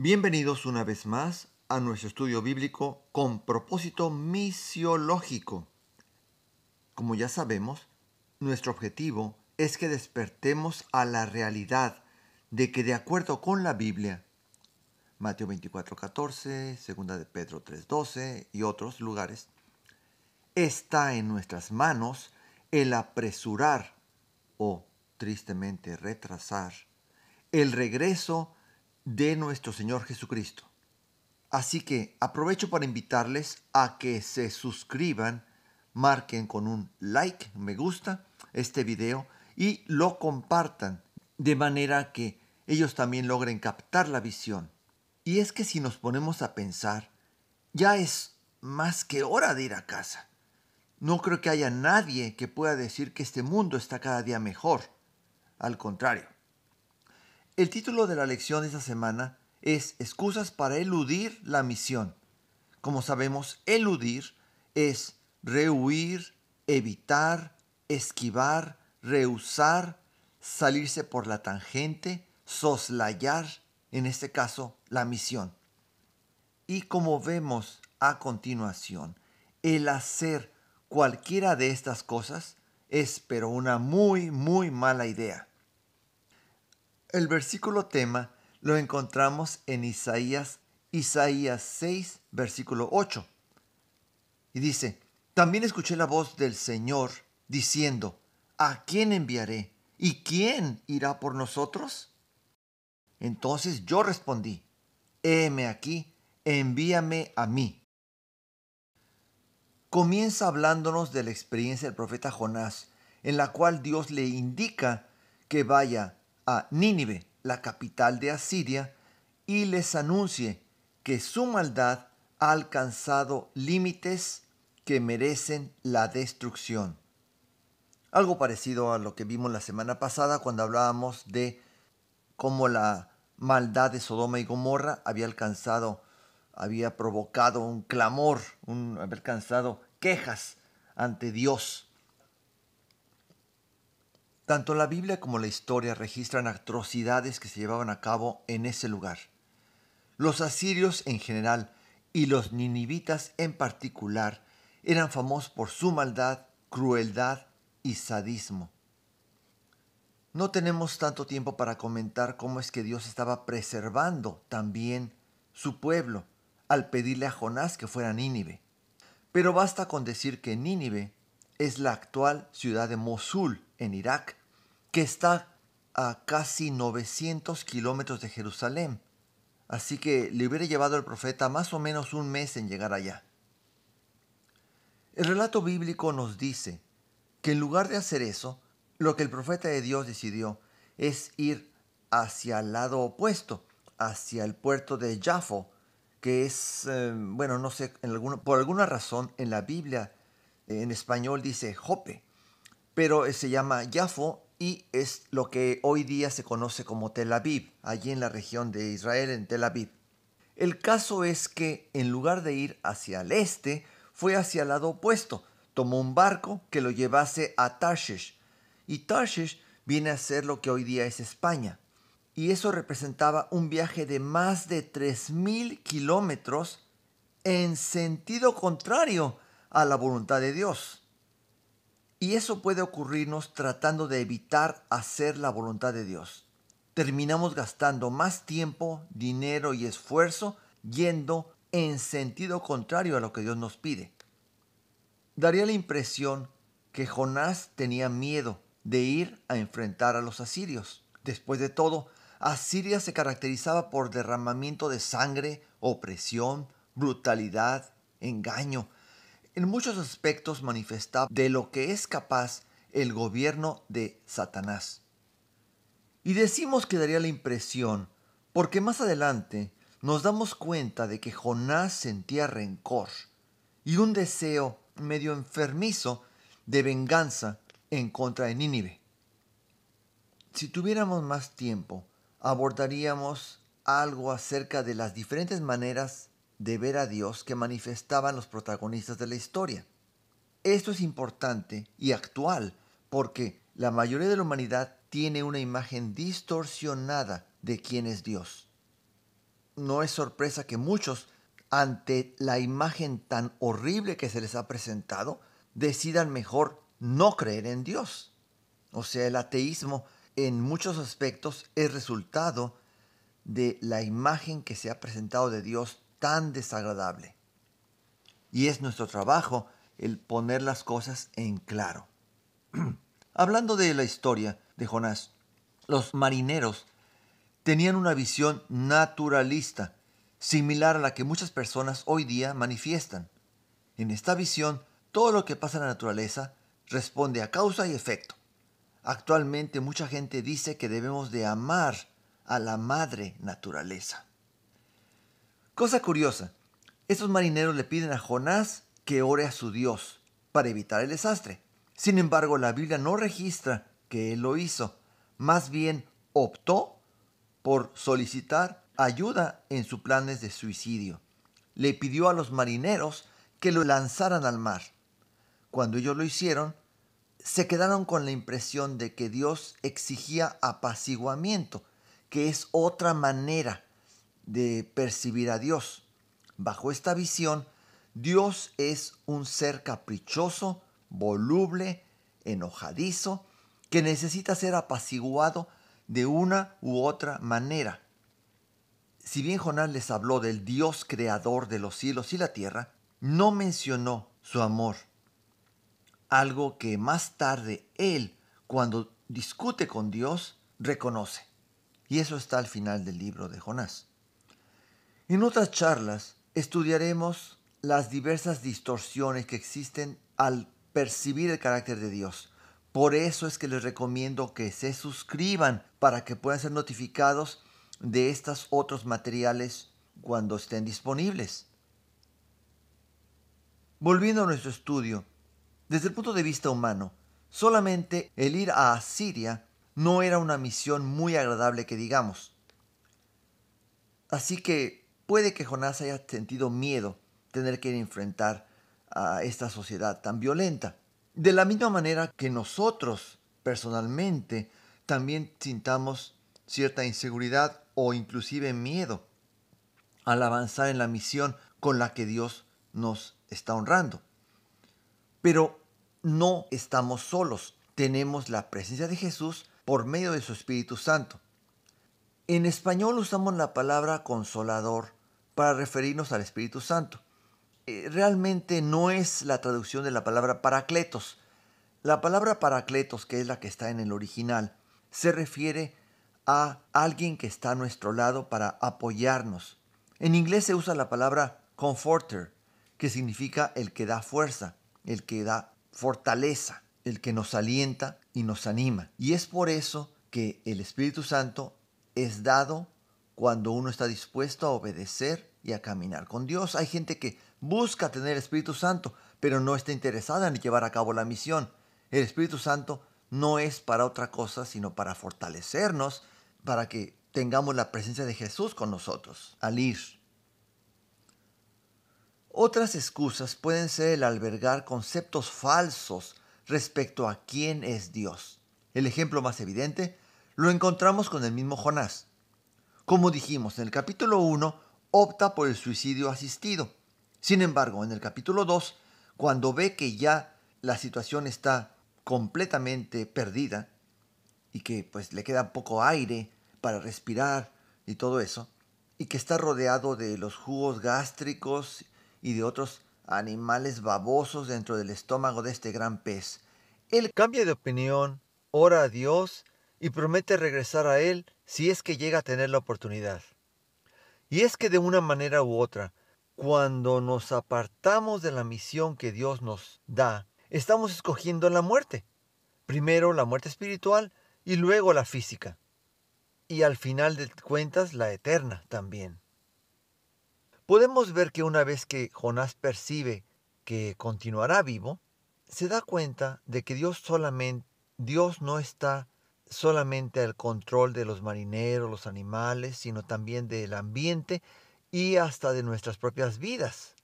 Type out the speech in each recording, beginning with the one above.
Bienvenidos una vez más a nuestro estudio bíblico con propósito misiológico. Como ya sabemos, nuestro objetivo es que despertemos a la realidad de que de acuerdo con la Biblia, Mateo 24:14, 2 de Pedro 3:12 y otros lugares, está en nuestras manos el apresurar o tristemente retrasar el regreso de nuestro Señor Jesucristo. Así que aprovecho para invitarles a que se suscriban, marquen con un like, me gusta, este video y lo compartan de manera que ellos también logren captar la visión. Y es que si nos ponemos a pensar, ya es más que hora de ir a casa. No creo que haya nadie que pueda decir que este mundo está cada día mejor. Al contrario, el título de la lección de esta semana es Excusas para eludir la misión. Como sabemos, eludir es rehuir, evitar, esquivar, rehusar, salirse por la tangente, soslayar, en este caso, la misión. Y como vemos a continuación, el hacer cualquiera de estas cosas es pero una muy, muy mala idea. El versículo tema lo encontramos en Isaías, Isaías 6, versículo 8. Y dice, también escuché la voz del Señor diciendo, ¿a quién enviaré? ¿Y quién irá por nosotros? Entonces yo respondí, heme aquí, envíame a mí. Comienza hablándonos de la experiencia del profeta Jonás, en la cual Dios le indica que vaya a Nínive, la capital de Asiria, y les anuncie que su maldad ha alcanzado límites que merecen la destrucción. Algo parecido a lo que vimos la semana pasada cuando hablábamos de cómo la maldad de Sodoma y Gomorra había alcanzado, había provocado un clamor, un, había alcanzado quejas ante Dios tanto la Biblia como la historia registran atrocidades que se llevaban a cabo en ese lugar. Los asirios en general y los ninivitas en particular eran famosos por su maldad, crueldad y sadismo. No tenemos tanto tiempo para comentar cómo es que Dios estaba preservando también su pueblo al pedirle a Jonás que fuera a Nínive. Pero basta con decir que Nínive es la actual ciudad de Mosul, en Irak, que está a casi 900 kilómetros de Jerusalén. Así que le hubiera llevado al profeta más o menos un mes en llegar allá. El relato bíblico nos dice que en lugar de hacer eso, lo que el profeta de Dios decidió es ir hacia el lado opuesto, hacia el puerto de Jaffo, que es, eh, bueno, no sé, por alguna razón en la Biblia eh, en español dice Jope, pero eh, se llama Jaffo y es lo que hoy día se conoce como Tel Aviv, allí en la región de Israel, en Tel Aviv. El caso es que en lugar de ir hacia el este, fue hacia el lado opuesto. Tomó un barco que lo llevase a Tarshish. Y Tarshish viene a ser lo que hoy día es España. Y eso representaba un viaje de más de 3.000 kilómetros en sentido contrario a la voluntad de Dios. Y eso puede ocurrirnos tratando de evitar hacer la voluntad de Dios. Terminamos gastando más tiempo, dinero y esfuerzo yendo en sentido contrario a lo que Dios nos pide. Daría la impresión que Jonás tenía miedo de ir a enfrentar a los asirios. Después de todo, Asiria se caracterizaba por derramamiento de sangre, opresión, brutalidad, engaño, en muchos aspectos manifestaba de lo que es capaz el gobierno de Satanás. Y decimos que daría la impresión, porque más adelante nos damos cuenta de que Jonás sentía rencor y un deseo medio enfermizo de venganza en contra de Nínive. Si tuviéramos más tiempo, abordaríamos algo acerca de las diferentes maneras de ver a Dios que manifestaban los protagonistas de la historia. Esto es importante y actual porque la mayoría de la humanidad tiene una imagen distorsionada de quién es Dios. No es sorpresa que muchos, ante la imagen tan horrible que se les ha presentado, decidan mejor no creer en Dios. O sea, el ateísmo en muchos aspectos es resultado de la imagen que se ha presentado de Dios tan desagradable. Y es nuestro trabajo el poner las cosas en claro. Hablando de la historia de Jonás, los marineros tenían una visión naturalista, similar a la que muchas personas hoy día manifiestan. En esta visión, todo lo que pasa en la naturaleza responde a causa y efecto. Actualmente mucha gente dice que debemos de amar a la madre naturaleza. Cosa curiosa, estos marineros le piden a Jonás que ore a su Dios para evitar el desastre. Sin embargo, la Biblia no registra que él lo hizo. Más bien optó por solicitar ayuda en sus planes de suicidio. Le pidió a los marineros que lo lanzaran al mar. Cuando ellos lo hicieron, se quedaron con la impresión de que Dios exigía apaciguamiento, que es otra manera de percibir a Dios. Bajo esta visión, Dios es un ser caprichoso, voluble, enojadizo, que necesita ser apaciguado de una u otra manera. Si bien Jonás les habló del Dios creador de los cielos y la tierra, no mencionó su amor, algo que más tarde él, cuando discute con Dios, reconoce. Y eso está al final del libro de Jonás. En otras charlas estudiaremos las diversas distorsiones que existen al percibir el carácter de Dios. Por eso es que les recomiendo que se suscriban para que puedan ser notificados de estos otros materiales cuando estén disponibles. Volviendo a nuestro estudio, desde el punto de vista humano, solamente el ir a Asiria no era una misión muy agradable que digamos. Así que Puede que Jonás haya sentido miedo tener que enfrentar a esta sociedad tan violenta. De la misma manera que nosotros personalmente también sintamos cierta inseguridad o inclusive miedo al avanzar en la misión con la que Dios nos está honrando. Pero no estamos solos, tenemos la presencia de Jesús por medio de su Espíritu Santo. En español usamos la palabra consolador para referirnos al Espíritu Santo. Eh, realmente no es la traducción de la palabra paracletos. La palabra paracletos, que es la que está en el original, se refiere a alguien que está a nuestro lado para apoyarnos. En inglés se usa la palabra comforter, que significa el que da fuerza, el que da fortaleza, el que nos alienta y nos anima. Y es por eso que el Espíritu Santo es dado cuando uno está dispuesto a obedecer y a caminar con Dios. Hay gente que busca tener Espíritu Santo, pero no está interesada en llevar a cabo la misión. El Espíritu Santo no es para otra cosa, sino para fortalecernos, para que tengamos la presencia de Jesús con nosotros al ir. Otras excusas pueden ser el albergar conceptos falsos respecto a quién es Dios. El ejemplo más evidente lo encontramos con el mismo Jonás. Como dijimos en el capítulo 1, opta por el suicidio asistido. Sin embargo, en el capítulo 2, cuando ve que ya la situación está completamente perdida y que pues le queda poco aire para respirar y todo eso, y que está rodeado de los jugos gástricos y de otros animales babosos dentro del estómago de este gran pez. Él cambia de opinión, ora a Dios y promete regresar a Él si es que llega a tener la oportunidad. Y es que de una manera u otra, cuando nos apartamos de la misión que Dios nos da, estamos escogiendo la muerte. Primero la muerte espiritual y luego la física. Y al final de cuentas la eterna también. Podemos ver que una vez que Jonás percibe que continuará vivo, se da cuenta de que Dios solamente, Dios no está solamente al control de los marineros, los animales, sino también del ambiente y hasta de nuestras propias vidas.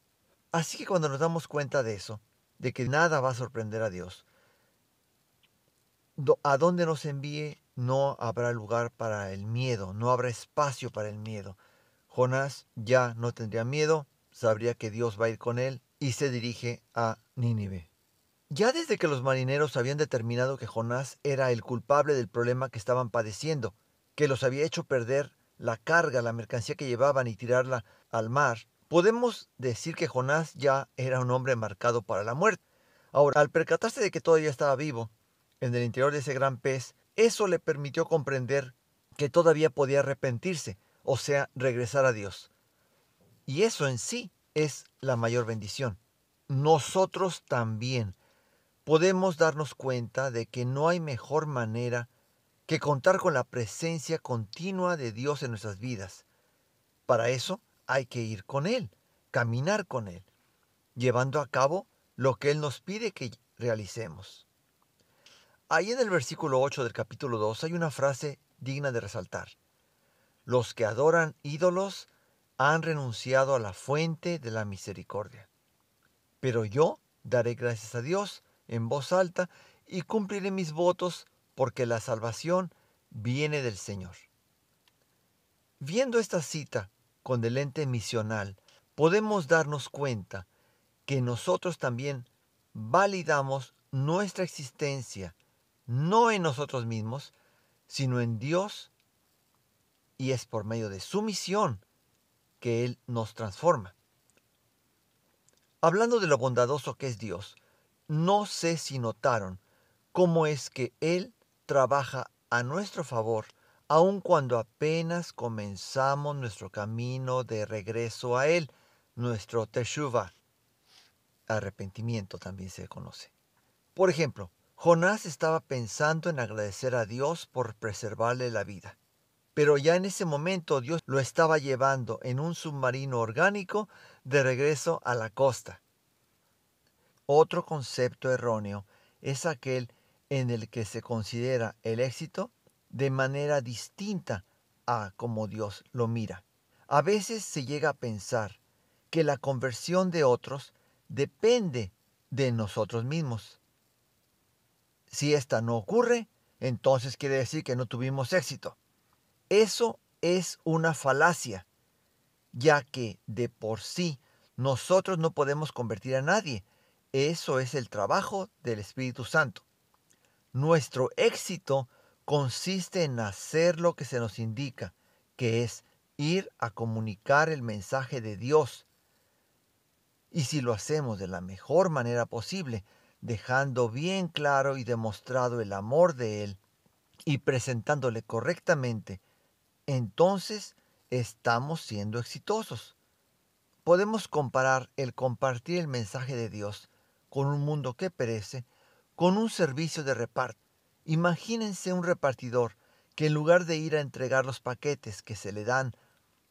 Así que cuando nos damos cuenta de eso, de que nada va a sorprender a Dios, a donde nos envíe no habrá lugar para el miedo, no habrá espacio para el miedo. Jonás ya no tendría miedo, sabría que Dios va a ir con él y se dirige a Nínive. Ya desde que los marineros habían determinado que Jonás era el culpable del problema que estaban padeciendo, que los había hecho perder la carga, la mercancía que llevaban y tirarla al mar, podemos decir que Jonás ya era un hombre marcado para la muerte. Ahora, al percatarse de que todavía estaba vivo en el interior de ese gran pez, eso le permitió comprender que todavía podía arrepentirse, o sea, regresar a Dios. Y eso en sí es la mayor bendición. Nosotros también podemos darnos cuenta de que no hay mejor manera que contar con la presencia continua de Dios en nuestras vidas. Para eso hay que ir con Él, caminar con Él, llevando a cabo lo que Él nos pide que realicemos. Ahí en el versículo 8 del capítulo 2 hay una frase digna de resaltar. Los que adoran ídolos han renunciado a la fuente de la misericordia. Pero yo daré gracias a Dios en voz alta y cumpliré mis votos porque la salvación viene del Señor. Viendo esta cita con el ente misional, podemos darnos cuenta que nosotros también validamos nuestra existencia, no en nosotros mismos, sino en Dios, y es por medio de su misión que Él nos transforma. Hablando de lo bondadoso que es Dios, no sé si notaron cómo es que Él trabaja a nuestro favor, aun cuando apenas comenzamos nuestro camino de regreso a Él, nuestro teshuva. Arrepentimiento también se conoce. Por ejemplo, Jonás estaba pensando en agradecer a Dios por preservarle la vida. Pero ya en ese momento Dios lo estaba llevando en un submarino orgánico de regreso a la costa. Otro concepto erróneo es aquel en el que se considera el éxito de manera distinta a como Dios lo mira. A veces se llega a pensar que la conversión de otros depende de nosotros mismos. Si esta no ocurre, entonces quiere decir que no tuvimos éxito. Eso es una falacia, ya que de por sí nosotros no podemos convertir a nadie, eso es el trabajo del Espíritu Santo. Nuestro éxito consiste en hacer lo que se nos indica, que es ir a comunicar el mensaje de Dios. Y si lo hacemos de la mejor manera posible, dejando bien claro y demostrado el amor de Él y presentándole correctamente, entonces estamos siendo exitosos. Podemos comparar el compartir el mensaje de Dios con un mundo que perece, con un servicio de reparto. Imagínense un repartidor que en lugar de ir a entregar los paquetes que se le dan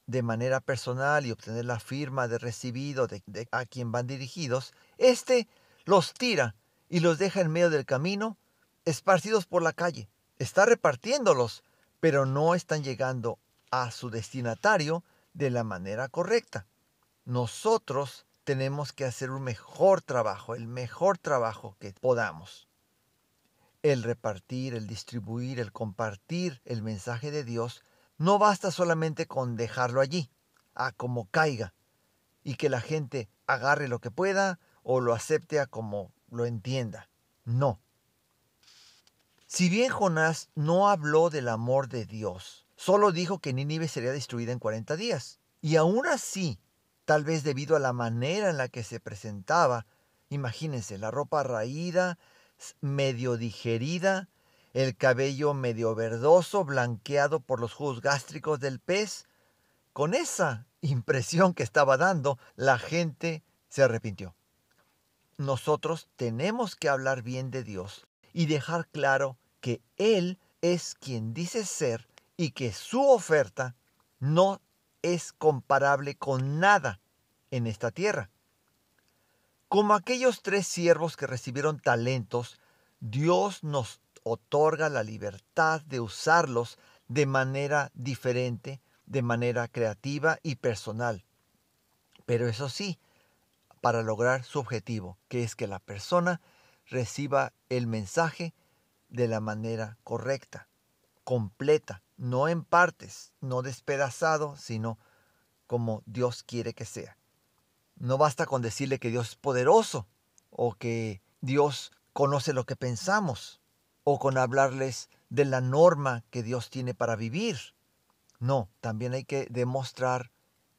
de manera personal y obtener la firma de recibido a quien van dirigidos, éste los tira y los deja en medio del camino, esparcidos por la calle. Está repartiéndolos, pero no están llegando a su destinatario de la manera correcta. Nosotros tenemos que hacer un mejor trabajo, el mejor trabajo que podamos. El repartir, el distribuir, el compartir el mensaje de Dios no basta solamente con dejarlo allí, a como caiga, y que la gente agarre lo que pueda o lo acepte a como lo entienda. No. Si bien Jonás no habló del amor de Dios, solo dijo que Nínive sería destruida en 40 días. Y aún así, tal vez debido a la manera en la que se presentaba. Imagínense, la ropa raída, medio digerida, el cabello medio verdoso, blanqueado por los jugos gástricos del pez. Con esa impresión que estaba dando, la gente se arrepintió. Nosotros tenemos que hablar bien de Dios y dejar claro que Él es quien dice ser y que su oferta no es comparable con nada en esta tierra. Como aquellos tres siervos que recibieron talentos, Dios nos otorga la libertad de usarlos de manera diferente, de manera creativa y personal. Pero eso sí, para lograr su objetivo, que es que la persona reciba el mensaje de la manera correcta, completa, no en partes, no despedazado, sino como Dios quiere que sea. No basta con decirle que Dios es poderoso o que Dios conoce lo que pensamos o con hablarles de la norma que Dios tiene para vivir. No, también hay que demostrar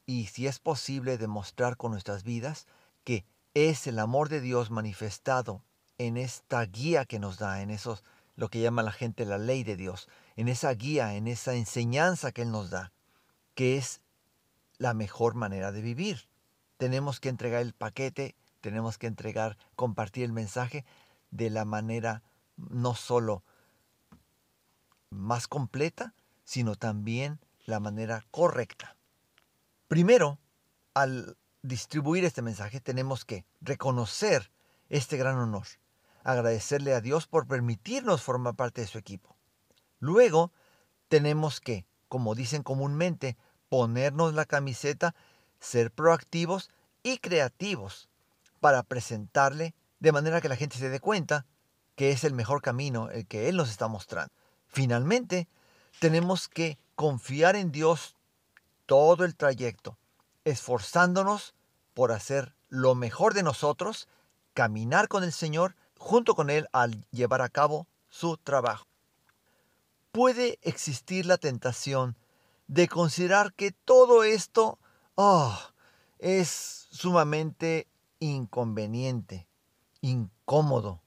y si es posible demostrar con nuestras vidas que es el amor de Dios manifestado en esta guía que nos da, en eso lo que llama la gente la ley de Dios, en esa guía, en esa enseñanza que Él nos da, que es la mejor manera de vivir. Tenemos que entregar el paquete, tenemos que entregar, compartir el mensaje de la manera no solo más completa, sino también la manera correcta. Primero, al distribuir este mensaje tenemos que reconocer este gran honor, agradecerle a Dios por permitirnos formar parte de su equipo Luego tenemos que, como dicen comúnmente, ponernos la camiseta, ser proactivos y creativos para presentarle de manera que la gente se dé cuenta que es el mejor camino el que Él nos está mostrando. Finalmente, tenemos que confiar en Dios todo el trayecto, esforzándonos por hacer lo mejor de nosotros, caminar con el Señor junto con Él al llevar a cabo su trabajo puede existir la tentación de considerar que todo esto oh, es sumamente inconveniente, incómodo.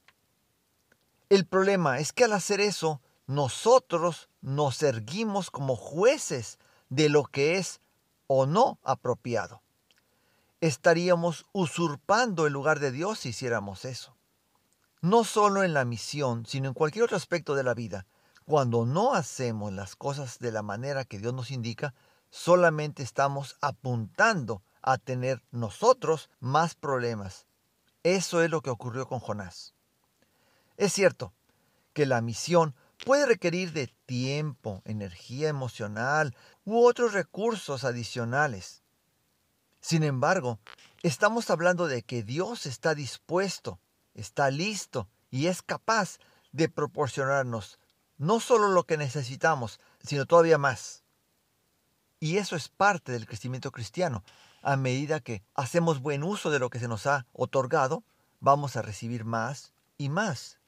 El problema es que al hacer eso, nosotros nos erguimos como jueces de lo que es o no apropiado. Estaríamos usurpando el lugar de Dios si hiciéramos eso. No solo en la misión, sino en cualquier otro aspecto de la vida cuando no hacemos las cosas de la manera que Dios nos indica, solamente estamos apuntando a tener nosotros más problemas. Eso es lo que ocurrió con Jonás. Es cierto que la misión puede requerir de tiempo, energía emocional u otros recursos adicionales. Sin embargo, estamos hablando de que Dios está dispuesto, está listo y es capaz de proporcionarnos no solo lo que necesitamos, sino todavía más. Y eso es parte del crecimiento cristiano. A medida que hacemos buen uso de lo que se nos ha otorgado, vamos a recibir más y más.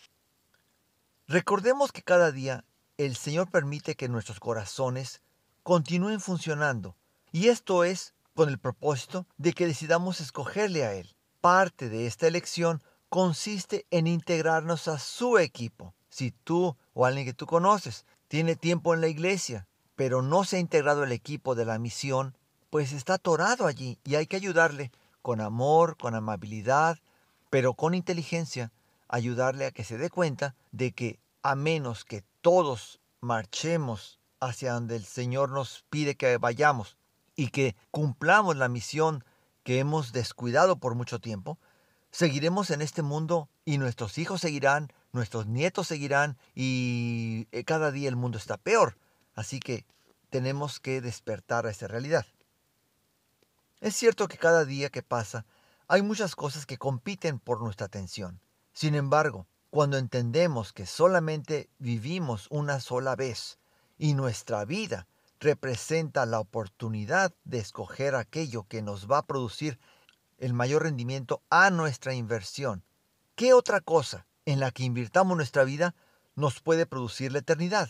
Recordemos que cada día el Señor permite que nuestros corazones continúen funcionando. Y esto es con el propósito de que decidamos escogerle a Él. Parte de esta elección consiste en integrarnos a su equipo si tú o alguien que tú conoces tiene tiempo en la iglesia, pero no se ha integrado el equipo de la misión, pues está atorado allí y hay que ayudarle con amor, con amabilidad, pero con inteligencia, ayudarle a que se dé cuenta de que a menos que todos marchemos hacia donde el Señor nos pide que vayamos y que cumplamos la misión que hemos descuidado por mucho tiempo, seguiremos en este mundo y nuestros hijos seguirán nuestros nietos seguirán y eh, cada día el mundo está peor. Así que tenemos que despertar a esta realidad. Es cierto que cada día que pasa hay muchas cosas que compiten por nuestra atención. Sin embargo, cuando entendemos que solamente vivimos una sola vez y nuestra vida representa la oportunidad de escoger aquello que nos va a producir el mayor rendimiento a nuestra inversión, ¿qué otra cosa en la que invirtamos nuestra vida nos puede producir la eternidad.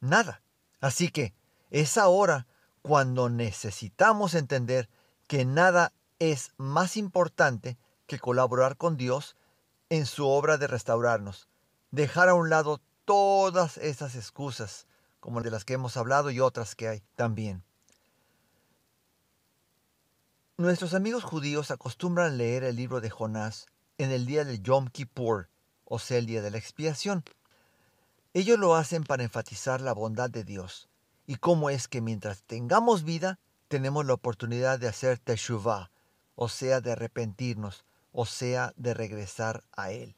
Nada. Así que es ahora cuando necesitamos entender que nada es más importante que colaborar con Dios en su obra de restaurarnos. Dejar a un lado todas esas excusas, como de las que hemos hablado y otras que hay también. Nuestros amigos judíos acostumbran leer el libro de Jonás en el día del Yom Kippur, o sea el día de la expiación. Ellos lo hacen para enfatizar la bondad de Dios y cómo es que mientras tengamos vida tenemos la oportunidad de hacer teshuvah, o sea de arrepentirnos, o sea de regresar a Él.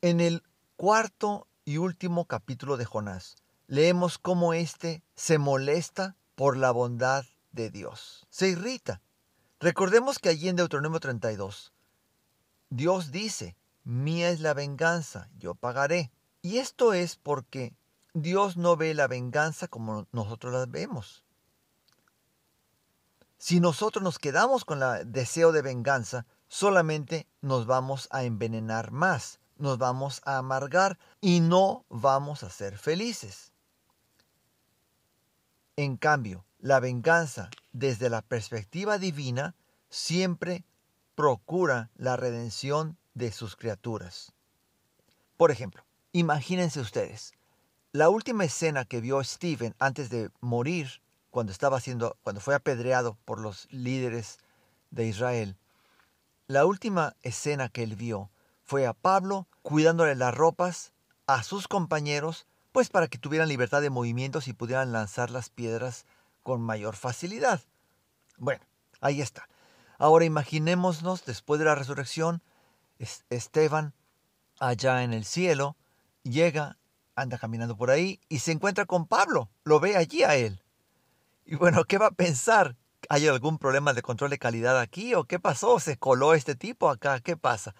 En el cuarto y último capítulo de Jonás, leemos cómo éste se molesta por la bondad de Dios. Se irrita. Recordemos que allí en Deuteronomio 32, Dios dice, Mía es la venganza, yo pagaré. Y esto es porque Dios no ve la venganza como nosotros la vemos. Si nosotros nos quedamos con el deseo de venganza, solamente nos vamos a envenenar más, nos vamos a amargar y no vamos a ser felices. En cambio, la venganza desde la perspectiva divina siempre procura la redención de sus criaturas. Por ejemplo, imagínense ustedes, la última escena que vio Stephen antes de morir, cuando, estaba siendo, cuando fue apedreado por los líderes de Israel, la última escena que él vio fue a Pablo cuidándole las ropas a sus compañeros, pues para que tuvieran libertad de movimientos y pudieran lanzar las piedras con mayor facilidad. Bueno, ahí está. Ahora imaginémonos, después de la resurrección, Esteban allá en el cielo, llega, anda caminando por ahí y se encuentra con Pablo, lo ve allí a él. Y bueno, ¿qué va a pensar? ¿Hay algún problema de control de calidad aquí o qué pasó? ¿Se coló este tipo acá? ¿Qué pasa?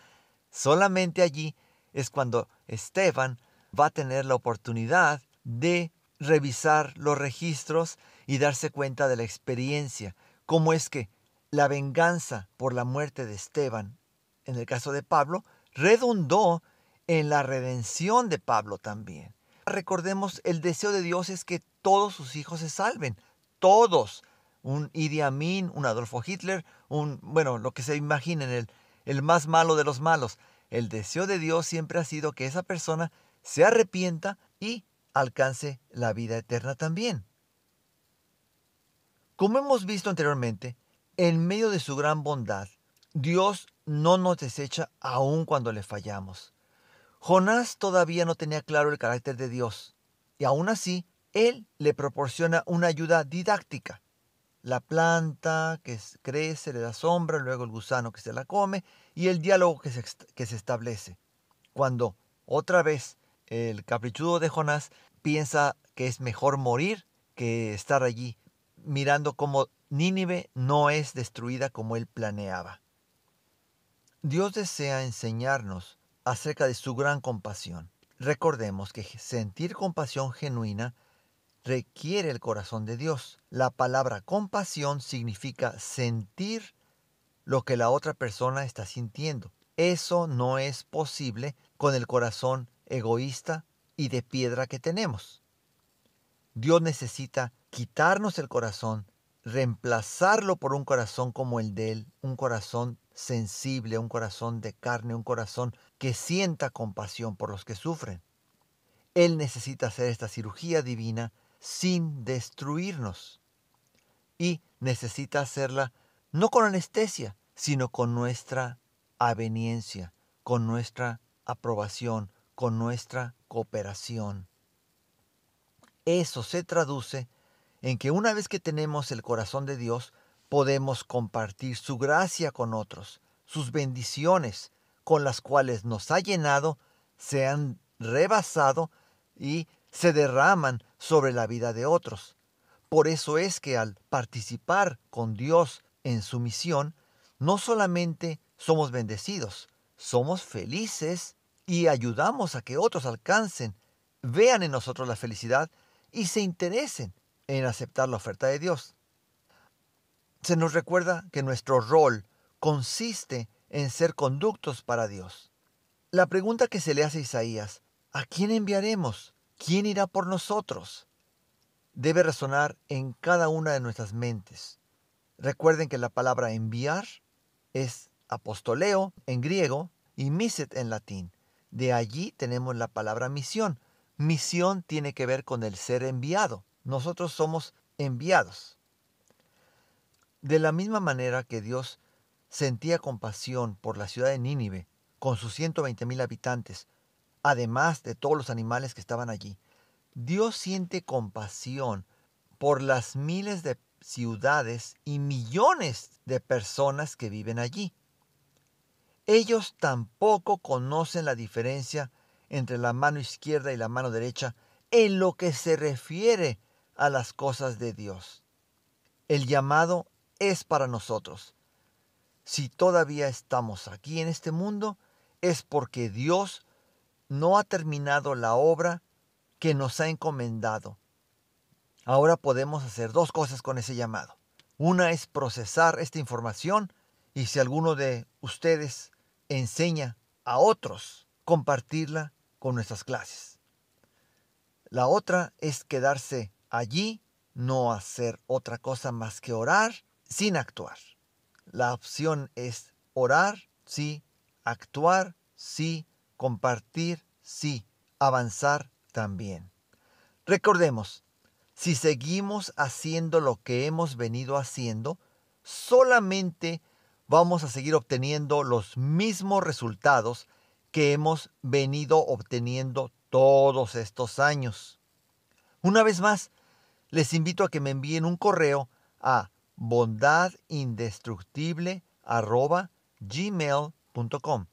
Solamente allí es cuando Esteban va a tener la oportunidad de revisar los registros y darse cuenta de la experiencia, cómo es que la venganza por la muerte de Esteban en el caso de Pablo, redundó en la redención de Pablo también. Recordemos, el deseo de Dios es que todos sus hijos se salven, todos. Un Idi Amin, un Adolfo Hitler, un, bueno, lo que se imaginen, el, el más malo de los malos. El deseo de Dios siempre ha sido que esa persona se arrepienta y alcance la vida eterna también. Como hemos visto anteriormente, en medio de su gran bondad, Dios no nos desecha aún cuando le fallamos. Jonás todavía no tenía claro el carácter de Dios, y aún así, Él le proporciona una ayuda didáctica. La planta que crece le da sombra, luego el gusano que se la come y el diálogo que se, que se establece. Cuando, otra vez, el caprichudo de Jonás piensa que es mejor morir que estar allí, mirando cómo Nínive no es destruida como él planeaba. Dios desea enseñarnos acerca de su gran compasión. Recordemos que sentir compasión genuina requiere el corazón de Dios. La palabra compasión significa sentir lo que la otra persona está sintiendo. Eso no es posible con el corazón egoísta y de piedra que tenemos. Dios necesita quitarnos el corazón, reemplazarlo por un corazón como el de Él, un corazón sensible, un corazón de carne, un corazón que sienta compasión por los que sufren. Él necesita hacer esta cirugía divina sin destruirnos. Y necesita hacerla no con anestesia, sino con nuestra aveniencia, con nuestra aprobación, con nuestra cooperación. Eso se traduce en que una vez que tenemos el corazón de Dios, podemos compartir su gracia con otros, sus bendiciones con las cuales nos ha llenado, se han rebasado y se derraman sobre la vida de otros. Por eso es que al participar con Dios en su misión, no solamente somos bendecidos, somos felices y ayudamos a que otros alcancen, vean en nosotros la felicidad y se interesen en aceptar la oferta de Dios se nos recuerda que nuestro rol consiste en ser conductos para Dios. La pregunta que se le hace a Isaías, ¿a quién enviaremos? ¿Quién irá por nosotros? Debe resonar en cada una de nuestras mentes. Recuerden que la palabra enviar es apostoleo en griego y miset en latín. De allí tenemos la palabra misión. Misión tiene que ver con el ser enviado. Nosotros somos enviados. De la misma manera que Dios sentía compasión por la ciudad de Nínive, con sus 120,000 habitantes, además de todos los animales que estaban allí, Dios siente compasión por las miles de ciudades y millones de personas que viven allí. Ellos tampoco conocen la diferencia entre la mano izquierda y la mano derecha en lo que se refiere a las cosas de Dios. El llamado es para nosotros. Si todavía estamos aquí en este mundo, es porque Dios no ha terminado la obra que nos ha encomendado. Ahora podemos hacer dos cosas con ese llamado. Una es procesar esta información y si alguno de ustedes enseña a otros, compartirla con nuestras clases. La otra es quedarse allí, no hacer otra cosa más que orar sin actuar. La opción es orar, sí, actuar, sí, compartir, sí, avanzar también. Recordemos, si seguimos haciendo lo que hemos venido haciendo, solamente vamos a seguir obteniendo los mismos resultados que hemos venido obteniendo todos estos años. Una vez más, les invito a que me envíen un correo a gmail.com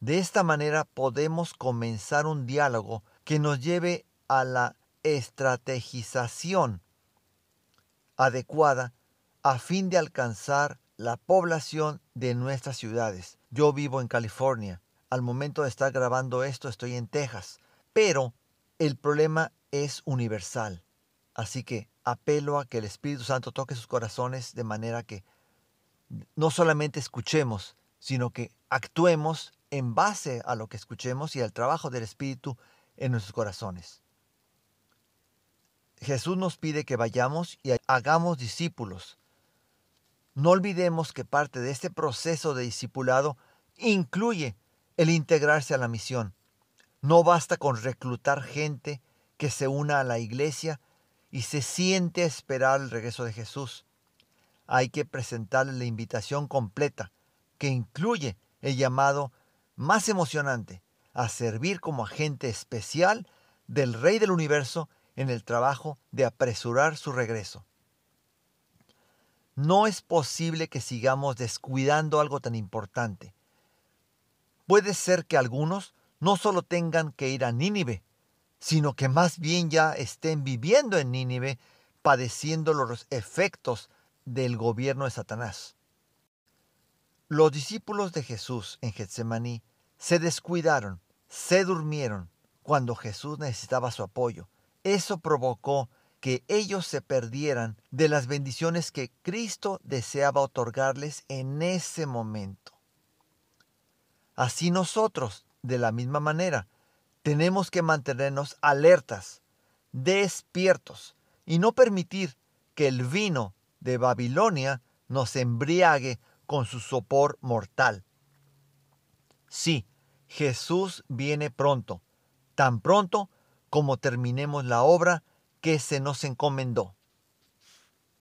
De esta manera podemos comenzar un diálogo que nos lleve a la estrategización adecuada a fin de alcanzar la población de nuestras ciudades. Yo vivo en California. Al momento de estar grabando esto estoy en Texas. Pero el problema es universal. Así que apelo a que el Espíritu Santo toque sus corazones de manera que no solamente escuchemos, sino que actuemos en base a lo que escuchemos y al trabajo del Espíritu en nuestros corazones. Jesús nos pide que vayamos y hagamos discípulos. No olvidemos que parte de este proceso de discipulado incluye el integrarse a la misión. No basta con reclutar gente que se una a la iglesia, y se siente a esperar el regreso de Jesús. Hay que presentarle la invitación completa, que incluye el llamado más emocionante a servir como agente especial del Rey del Universo en el trabajo de apresurar su regreso. No es posible que sigamos descuidando algo tan importante. Puede ser que algunos no solo tengan que ir a Nínive, sino que más bien ya estén viviendo en Nínive padeciendo los efectos del gobierno de Satanás. Los discípulos de Jesús en Getsemaní se descuidaron, se durmieron cuando Jesús necesitaba su apoyo. Eso provocó que ellos se perdieran de las bendiciones que Cristo deseaba otorgarles en ese momento. Así nosotros, de la misma manera, tenemos que mantenernos alertas, despiertos y no permitir que el vino de Babilonia nos embriague con su sopor mortal. Sí, Jesús viene pronto, tan pronto como terminemos la obra que se nos encomendó.